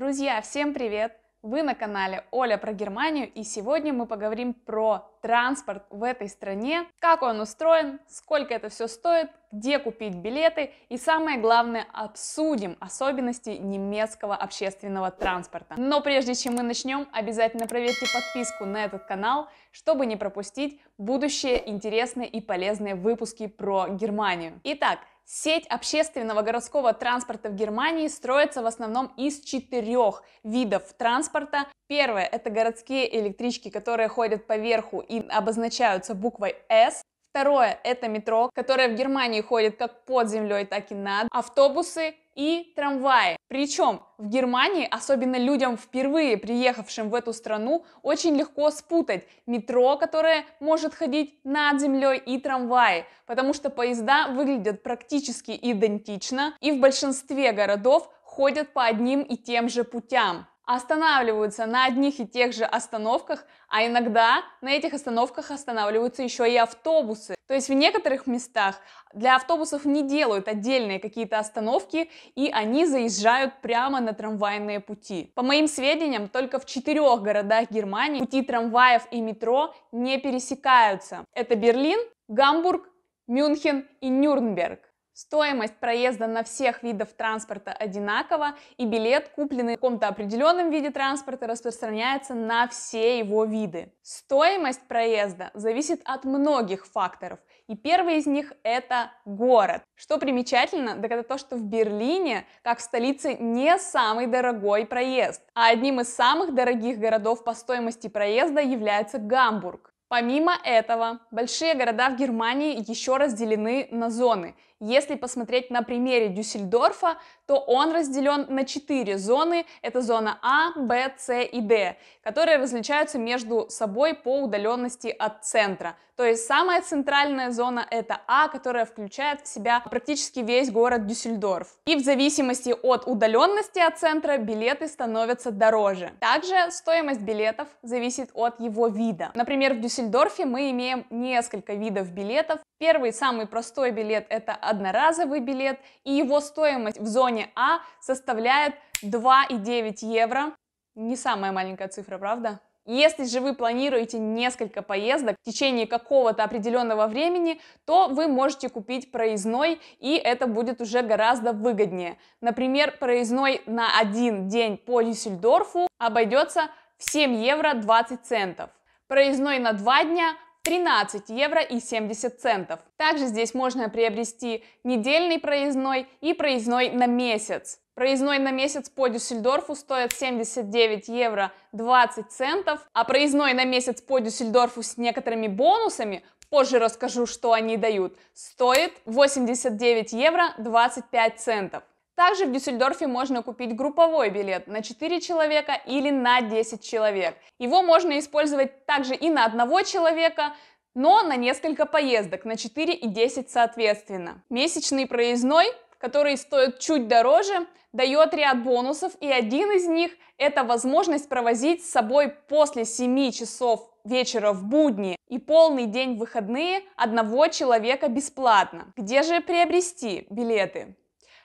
Друзья, всем привет! Вы на канале Оля про Германию и сегодня мы поговорим про транспорт в этой стране, как он устроен, сколько это все стоит, где купить билеты и самое главное обсудим особенности немецкого общественного транспорта. Но прежде чем мы начнем, обязательно проверьте подписку на этот канал, чтобы не пропустить будущие интересные и полезные выпуски про Германию. Итак, Сеть общественного городского транспорта в Германии строится в основном из четырех видов транспорта. Первое – это городские электрички, которые ходят по верху и обозначаются буквой S. Второе – это метро, которое в Германии ходит как под землей, так и над. Автобусы и трамваи. Причем в Германии, особенно людям, впервые приехавшим в эту страну, очень легко спутать метро, которое может ходить над землей, и трамваи, потому что поезда выглядят практически идентично и в большинстве городов ходят по одним и тем же путям останавливаются на одних и тех же остановках, а иногда на этих остановках останавливаются еще и автобусы. То есть в некоторых местах для автобусов не делают отдельные какие-то остановки, и они заезжают прямо на трамвайные пути. По моим сведениям, только в четырех городах Германии пути трамваев и метро не пересекаются. Это Берлин, Гамбург, Мюнхен и Нюрнберг. Стоимость проезда на всех видов транспорта одинакова, и билет, купленный в каком-то определенном виде транспорта, распространяется на все его виды. Стоимость проезда зависит от многих факторов, и первый из них – это город. Что примечательно, так это то, что в Берлине, как в столице, не самый дорогой проезд, а одним из самых дорогих городов по стоимости проезда является Гамбург. Помимо этого, большие города в Германии еще разделены на зоны – если посмотреть на примере Дюссельдорфа, то он разделен на четыре зоны. Это зона А, Б, С и Д, которые различаются между собой по удаленности от центра. То есть самая центральная зона это А, которая включает в себя практически весь город Дюссельдорф. И в зависимости от удаленности от центра билеты становятся дороже. Также стоимость билетов зависит от его вида. Например, в Дюссельдорфе мы имеем несколько видов билетов. Первый, самый простой билет это одноразовый билет, и его стоимость в зоне А составляет 2,9 евро. Не самая маленькая цифра, правда? Если же вы планируете несколько поездок в течение какого-то определенного времени, то вы можете купить проездной, и это будет уже гораздо выгоднее. Например, проездной на один день по Дюссельдорфу обойдется в 7 евро 20 центов. Проездной на два дня 13 евро и 70 центов. Также здесь можно приобрести недельный проездной и проездной на месяц. Проездной на месяц по Дюссельдорфу стоит 79 евро 20 центов, а проездной на месяц по Дюссельдорфу с некоторыми бонусами, позже расскажу, что они дают, стоит 89 евро 25 центов. Также в Дюссельдорфе можно купить групповой билет на 4 человека или на 10 человек. Его можно использовать также и на одного человека, но на несколько поездок, на 4 и 10 соответственно. Месячный проездной, который стоит чуть дороже, дает ряд бонусов, и один из них – это возможность провозить с собой после 7 часов вечера в будни и полный день в выходные одного человека бесплатно. Где же приобрести билеты?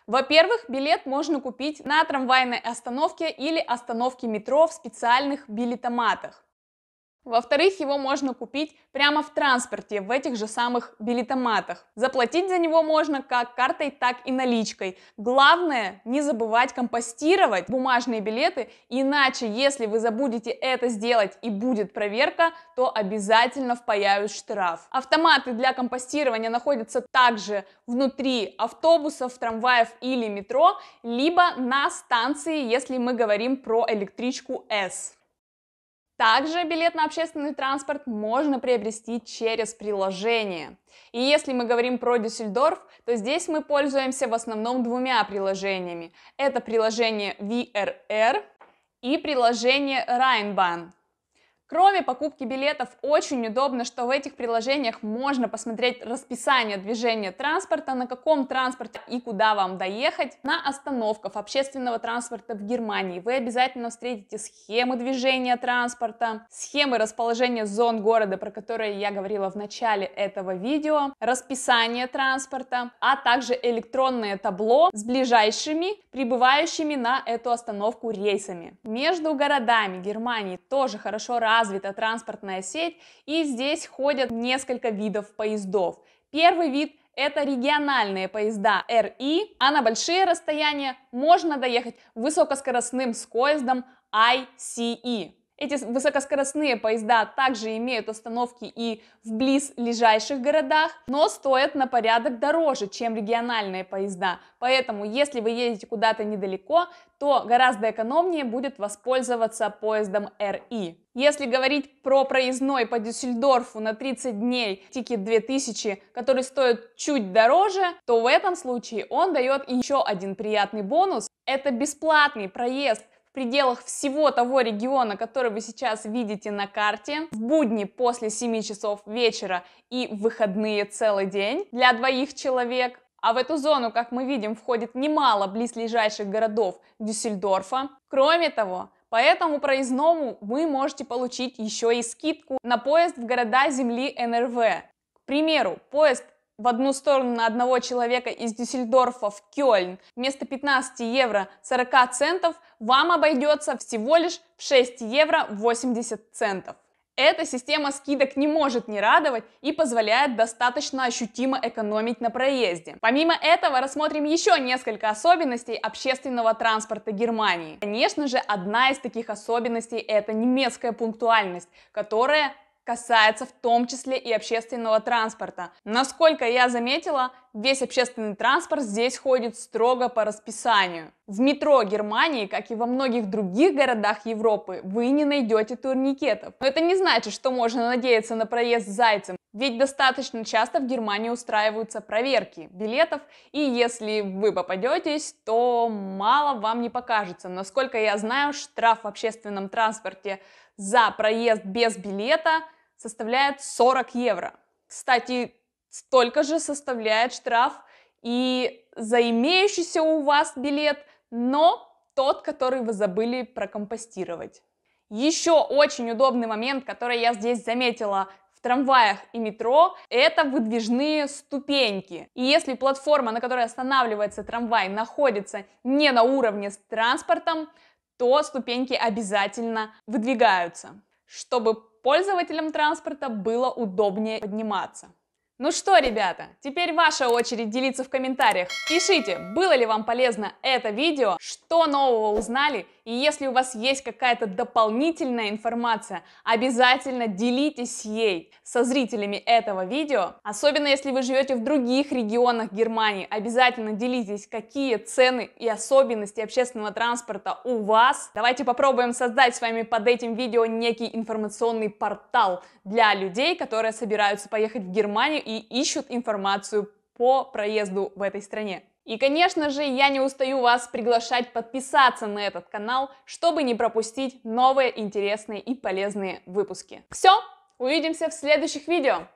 Во-первых, билет можно купить на трамвайной остановке или остановке метро в специальных билетоматах. Во-вторых, его можно купить прямо в транспорте, в этих же самых билетоматах. Заплатить за него можно как картой, так и наличкой. Главное, не забывать компостировать бумажные билеты, иначе, если вы забудете это сделать и будет проверка, то обязательно впаяют штраф. Автоматы для компостирования находятся также внутри автобусов, трамваев или метро, либо на станции, если мы говорим про электричку S. Также билет на общественный транспорт можно приобрести через приложение. И если мы говорим про Дюссельдорф, то здесь мы пользуемся в основном двумя приложениями. Это приложение VRR и приложение Rheinbahn. Кроме покупки билетов, очень удобно, что в этих приложениях можно посмотреть расписание движения транспорта, на каком транспорте и куда вам доехать. На остановках общественного транспорта в Германии вы обязательно встретите схемы движения транспорта, схемы расположения зон города, про которые я говорила в начале этого видео, расписание транспорта, а также электронное табло с ближайшими, прибывающими на эту остановку рейсами. Между городами Германии тоже хорошо развиты развита транспортная сеть, и здесь ходят несколько видов поездов. Первый вид – это региональные поезда РИ, а на большие расстояния можно доехать высокоскоростным с ICE. Эти высокоскоростные поезда также имеют остановки и в близлежащих городах, но стоят на порядок дороже, чем региональные поезда. Поэтому, если вы едете куда-то недалеко, то гораздо экономнее будет воспользоваться поездом РИ. Если говорить про проездной по Дюссельдорфу на 30 дней тикет 2000, который стоит чуть дороже, то в этом случае он дает еще один приятный бонус. Это бесплатный проезд пределах всего того региона, который вы сейчас видите на карте, в будни после 7 часов вечера и выходные целый день для двоих человек. А в эту зону, как мы видим, входит немало близлежащих городов Дюссельдорфа. Кроме того, по этому проездному вы можете получить еще и скидку на поезд в города земли НРВ. К примеру, поезд в одну сторону на одного человека из Дюссельдорфа в Кёльн вместо 15 евро 40 центов вам обойдется всего лишь в 6 евро 80 центов. Эта система скидок не может не радовать и позволяет достаточно ощутимо экономить на проезде. Помимо этого рассмотрим еще несколько особенностей общественного транспорта Германии. Конечно же, одна из таких особенностей это немецкая пунктуальность, которая касается в том числе и общественного транспорта. Насколько я заметила, весь общественный транспорт здесь ходит строго по расписанию. В метро Германии, как и во многих других городах Европы, вы не найдете турникетов. Но это не значит, что можно надеяться на проезд зайцем, ведь достаточно часто в Германии устраиваются проверки билетов, и если вы попадетесь, то мало вам не покажется. Насколько я знаю, штраф в общественном транспорте за проезд без билета – составляет 40 евро. Кстати, столько же составляет штраф и за имеющийся у вас билет, но тот, который вы забыли прокомпостировать. Еще очень удобный момент, который я здесь заметила в трамваях и метро, это выдвижные ступеньки. И если платформа, на которой останавливается трамвай, находится не на уровне с транспортом, то ступеньки обязательно выдвигаются. Чтобы пользователям транспорта было удобнее подниматься. Ну что, ребята, теперь ваша очередь делиться в комментариях. Пишите, было ли вам полезно это видео, что нового узнали и если у вас есть какая-то дополнительная информация, обязательно делитесь ей со зрителями этого видео. Особенно если вы живете в других регионах Германии, обязательно делитесь, какие цены и особенности общественного транспорта у вас. Давайте попробуем создать с вами под этим видео некий информационный портал для людей, которые собираются поехать в Германию и ищут информацию по проезду в этой стране. И, конечно же, я не устаю вас приглашать подписаться на этот канал, чтобы не пропустить новые интересные и полезные выпуски. Все, увидимся в следующих видео!